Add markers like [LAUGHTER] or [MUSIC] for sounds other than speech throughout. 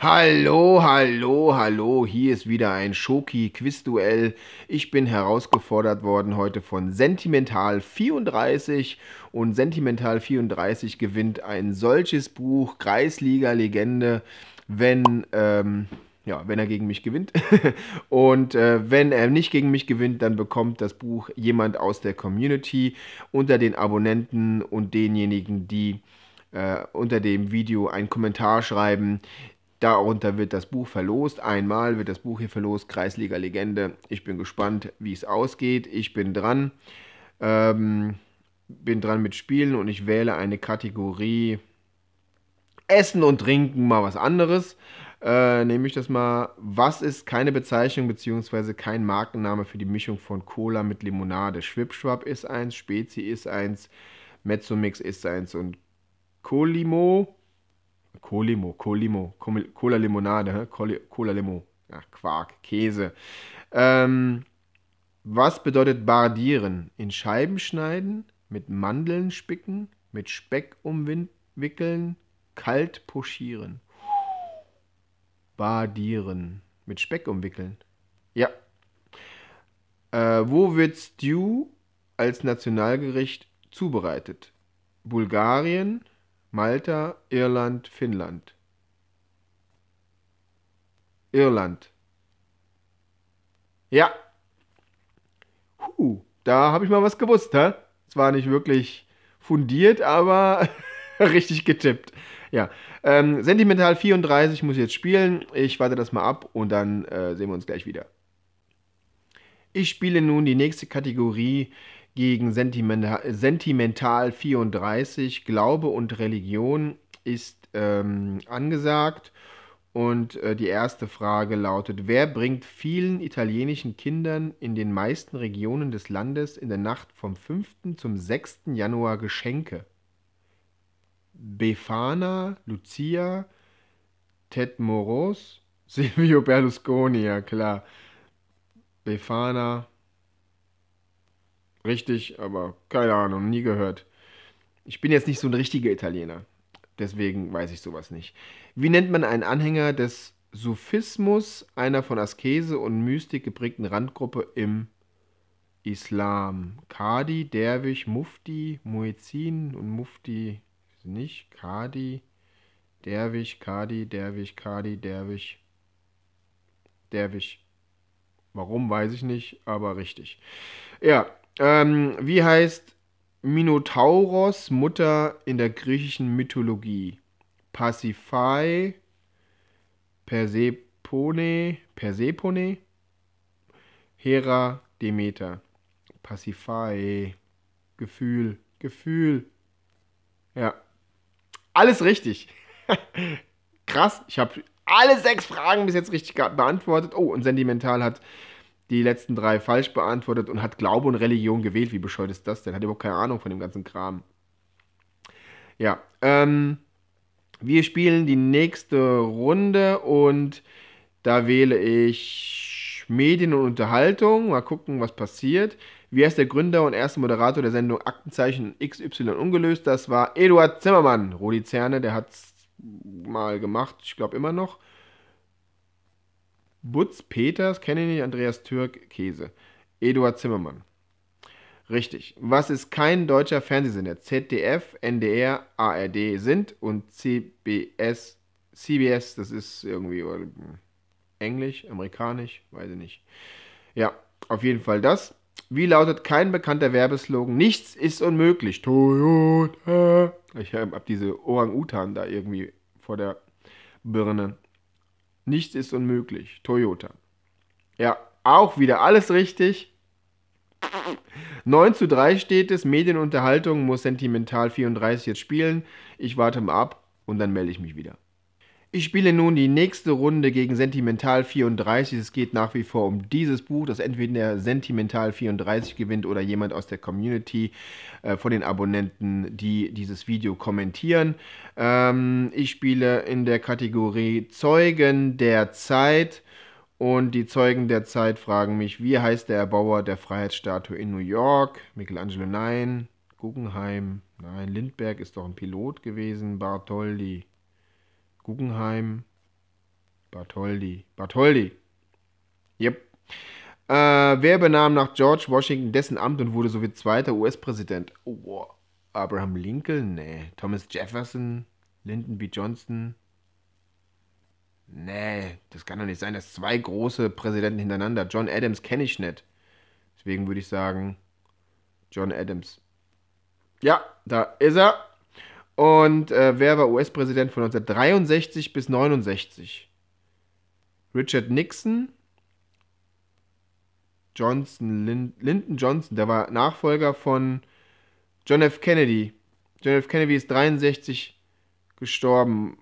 Hallo, hallo, hallo, hier ist wieder ein Schoki-Quiz-Duell. Ich bin herausgefordert worden heute von Sentimental34 und Sentimental34 gewinnt ein solches Buch, Kreisliga-Legende, wenn, ähm, ja, wenn er gegen mich gewinnt. [LAUGHS] und äh, wenn er nicht gegen mich gewinnt, dann bekommt das Buch jemand aus der Community unter den Abonnenten und denjenigen, die äh, unter dem Video einen Kommentar schreiben, Darunter wird das Buch verlost. Einmal wird das Buch hier verlost, Kreisliga Legende. Ich bin gespannt, wie es ausgeht. Ich bin dran. Ähm, bin dran mit Spielen und ich wähle eine Kategorie Essen und Trinken, mal was anderes. Äh, nehme ich das mal. Was ist keine Bezeichnung bzw. kein Markenname für die Mischung von Cola mit Limonade? Schwipschwab ist eins, Spezi ist eins, Mezzomix ist eins und Colimo Colimo, Colimo, Cola Limonade, Cola Limo, ja, Quark, Käse. Ähm, was bedeutet bardieren? In Scheiben schneiden, mit Mandeln spicken, mit Speck umwickeln, kalt pochieren. Bardieren. Mit Speck umwickeln. Ja. Äh, wo wird Stew als Nationalgericht zubereitet? Bulgarien, Malta, Irland, Finnland. Irland. Ja. Puh, da habe ich mal was gewusst, hä? Es war nicht wirklich fundiert, aber [LAUGHS] richtig getippt. Ja. Ähm, Sentimental 34 muss ich jetzt spielen. Ich warte das mal ab und dann äh, sehen wir uns gleich wieder. Ich spiele nun die nächste Kategorie gegen Sentimental, 34, Glaube und Religion ist ähm, angesagt. Und äh, die erste Frage lautet, wer bringt vielen italienischen Kindern in den meisten Regionen des Landes in der Nacht vom 5. zum 6. Januar Geschenke? Befana, Lucia, Ted Moros, [LAUGHS] Silvio Berlusconi, ja klar. Befana, richtig, aber keine Ahnung, nie gehört. Ich bin jetzt nicht so ein richtiger Italiener. Deswegen weiß ich sowas nicht. Wie nennt man einen Anhänger des Sufismus, einer von Askese und Mystik geprägten Randgruppe im Islam? Kadi, Derwisch, Mufti, Muezzin und Mufti nicht. Kadi, Derwisch, Kadi, Derwisch, Kadi, Derwisch. Derwisch. Warum, weiß ich nicht, aber richtig. Ja, ähm, wie heißt Minotauros Mutter in der griechischen Mythologie? Pasiphae, Persepone, Persepone, Hera, Demeter. Pasiphae, Gefühl, Gefühl. Ja. Alles richtig. [LAUGHS] Krass, ich habe alle sechs Fragen bis jetzt richtig beantwortet. Oh, und Sentimental hat die letzten drei falsch beantwortet und hat Glaube und Religion gewählt. Wie bescheuert ist das denn? Hat überhaupt keine Ahnung von dem ganzen Kram. Ja, ähm, wir spielen die nächste Runde und da wähle ich Medien und Unterhaltung. Mal gucken, was passiert. Wie heißt der Gründer und erste Moderator der Sendung Aktenzeichen XY ungelöst? Das war Eduard Zimmermann. Rudi Zerne, der hat es mal gemacht, ich glaube immer noch. Butz Peters, kenne ich nicht, Andreas Türk, Käse. Eduard Zimmermann. Richtig. Was ist kein deutscher Fernsehsender? ZDF, NDR, ARD sind und CBS. CBS, das ist irgendwie äh, englisch, amerikanisch, weiß ich nicht. Ja, auf jeden Fall das. Wie lautet kein bekannter Werbeslogan? Nichts ist unmöglich. Toyota. Ich habe diese Orang-Utan da irgendwie vor der Birne. Nichts ist unmöglich. Toyota. Ja, auch wieder alles richtig. 9 zu 3 steht es. Medienunterhaltung muss sentimental 34 jetzt spielen. Ich warte mal ab und dann melde ich mich wieder. Ich spiele nun die nächste Runde gegen Sentimental 34. Es geht nach wie vor um dieses Buch, das entweder Sentimental 34 gewinnt oder jemand aus der Community äh, von den Abonnenten, die dieses Video kommentieren. Ähm, ich spiele in der Kategorie Zeugen der Zeit. Und die Zeugen der Zeit fragen mich, wie heißt der Erbauer der Freiheitsstatue in New York? Michelangelo, nein. Guggenheim, nein. Lindbergh ist doch ein Pilot gewesen. Bartholdi, Guggenheim, Bartholdi. Bartholdi. Yep. Äh, wer benahm nach George Washington dessen Amt und wurde somit zweiter US-Präsident? Oh, Abraham Lincoln? Nee. Thomas Jefferson? Lyndon B. Johnson? Nee, das kann doch nicht sein, dass zwei große Präsidenten hintereinander. John Adams kenne ich nicht. Deswegen würde ich sagen, John Adams. Ja, da ist er. Und äh, wer war US-Präsident von 1963 bis 1969? Richard Nixon, Johnson, Lin Lyndon Johnson, der war Nachfolger von John F. Kennedy. John F. Kennedy ist 63 gestorben.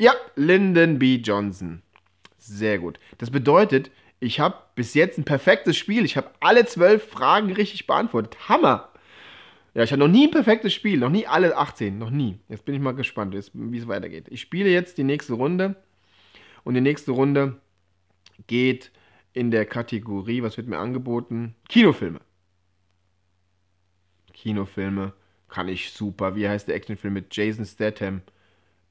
Ja, Lyndon B. Johnson. Sehr gut. Das bedeutet, ich habe bis jetzt ein perfektes Spiel. Ich habe alle zwölf Fragen richtig beantwortet. Hammer! Ja, ich habe noch nie ein perfektes Spiel, noch nie alle 18, noch nie. Jetzt bin ich mal gespannt, wie es weitergeht. Ich spiele jetzt die nächste Runde und die nächste Runde geht in der Kategorie, was wird mir angeboten? Kinofilme. Kinofilme kann ich super. Wie heißt der Actionfilm mit Jason Statham?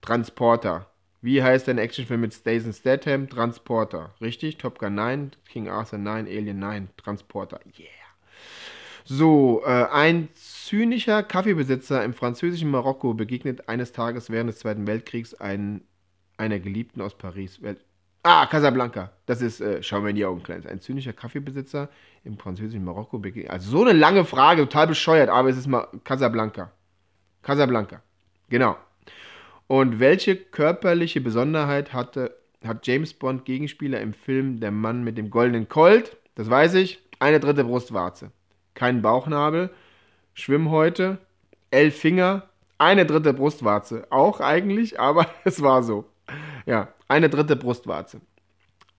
Transporter. Wie heißt der Actionfilm mit Jason Statham? Transporter. Richtig? Top Gun Nein. King Arthur Nein. Alien Nein. Transporter. Yeah. So, äh, ein zynischer Kaffeebesitzer im französischen Marokko begegnet eines Tages während des Zweiten Weltkriegs einen, einer Geliebten aus Paris. Wel ah, Casablanca. Das ist, äh, schau mir in die Augen, Kleines. Ein zynischer Kaffeebesitzer im französischen Marokko begegnet. Also so eine lange Frage, total bescheuert, aber es ist mal Casablanca. Casablanca. Genau. Und welche körperliche Besonderheit hatte, hat James Bond Gegenspieler im Film Der Mann mit dem goldenen Colt? Das weiß ich. Eine dritte Brustwarze keinen Bauchnabel, Schwimmhäute, elf Finger, eine dritte Brustwarze. Auch eigentlich, [LAUGHS] aber es war so. Ja, eine dritte Brustwarze.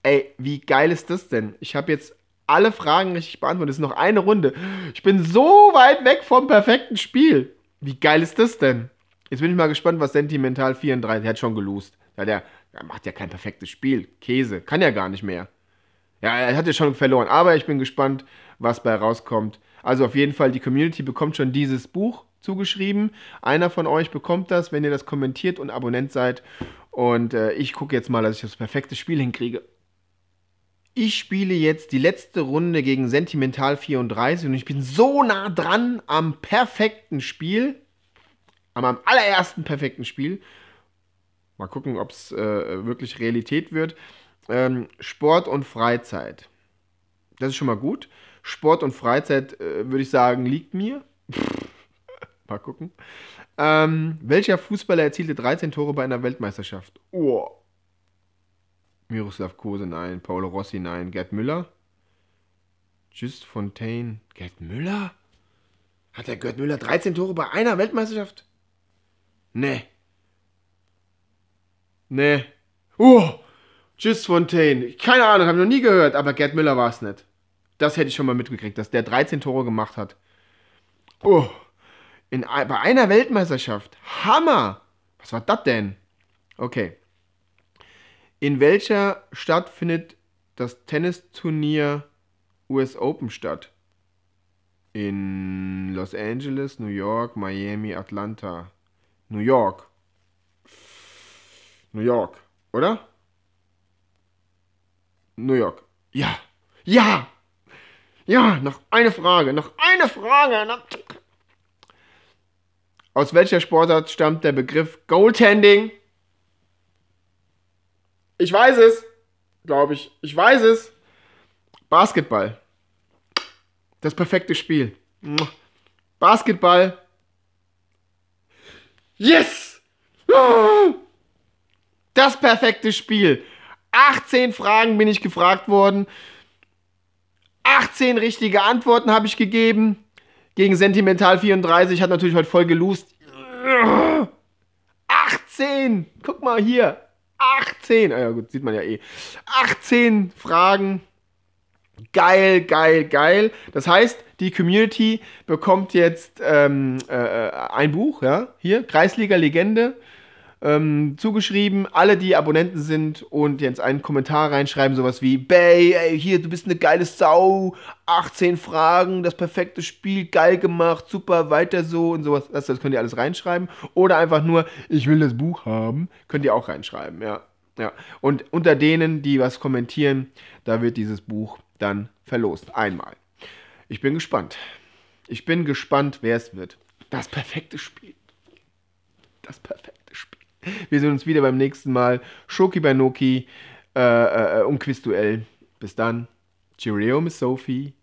Ey, wie geil ist das denn? Ich habe jetzt alle Fragen richtig beantwortet. Es ist noch eine Runde. Ich bin so weit weg vom perfekten Spiel. Wie geil ist das denn? Jetzt bin ich mal gespannt, was Sentimental 34 hat schon gelost. Ja, der, der macht ja kein perfektes Spiel. Käse. Kann ja gar nicht mehr. Ja, er hat ja schon verloren. Aber ich bin gespannt, was bei rauskommt. Also auf jeden Fall, die Community bekommt schon dieses Buch zugeschrieben. Einer von euch bekommt das, wenn ihr das kommentiert und Abonnent seid. Und äh, ich gucke jetzt mal, dass ich das perfekte Spiel hinkriege. Ich spiele jetzt die letzte Runde gegen Sentimental 34 und ich bin so nah dran am perfekten Spiel. Am, am allerersten perfekten Spiel. Mal gucken, ob es äh, wirklich Realität wird. Ähm, Sport und Freizeit. Das ist schon mal gut. Sport und Freizeit, äh, würde ich sagen, liegt mir. [LAUGHS] mal gucken. Ähm, welcher Fußballer erzielte 13 Tore bei einer Weltmeisterschaft? Oh. Miroslav Kose, nein. Paolo Rossi, nein. Gerd Müller? Just Fontaine. Gerd Müller? Hat der Gerd Müller 13 Tore bei einer Weltmeisterschaft? Nee. Nee. Oh! Just Fontaine. Keine Ahnung, habe ich noch nie gehört, aber Gerd Müller war es nicht. Das hätte ich schon mal mitgekriegt, dass der 13 Tore gemacht hat. Oh, in, bei einer Weltmeisterschaft. Hammer! Was war das denn? Okay. In welcher Stadt findet das Tennisturnier US Open statt? In Los Angeles, New York, Miami, Atlanta. New York. New York, oder? New York. Ja. Ja. Ja, noch eine Frage, noch eine Frage. Aus welcher Sportart stammt der Begriff Goaltending? Ich weiß es, glaube ich. Ich weiß es. Basketball. Das perfekte Spiel. Basketball. Yes! Ah! Das perfekte Spiel. 18 Fragen bin ich gefragt worden. 18 richtige Antworten habe ich gegeben. Gegen Sentimental 34 hat natürlich heute voll gelust. 18! Guck mal hier. 18! Ah ja, gut, sieht man ja eh. 18 Fragen. Geil, geil, geil. Das heißt, die Community bekommt jetzt ähm, äh, äh ein Buch, ja, hier, Kreisliga Legende ähm, zugeschrieben. Alle, die Abonnenten sind und jetzt einen Kommentar reinschreiben, sowas wie, Bay, ey, hier, du bist eine geile Sau, 18 Fragen, das perfekte Spiel, geil gemacht, super, weiter so und sowas. Das, das könnt ihr alles reinschreiben. Oder einfach nur, ich will das Buch haben, könnt ihr auch reinschreiben, ja. Ja, und unter denen, die was kommentieren, da wird dieses Buch dann verlost. Einmal. Ich bin gespannt. Ich bin gespannt, wer es wird. Das perfekte Spiel. Das perfekte Spiel. [LAUGHS] Wir sehen uns wieder beim nächsten Mal. Schoki bei Noki äh, äh, äh um Quizduell. Bis dann. Cheerio, Miss Sophie.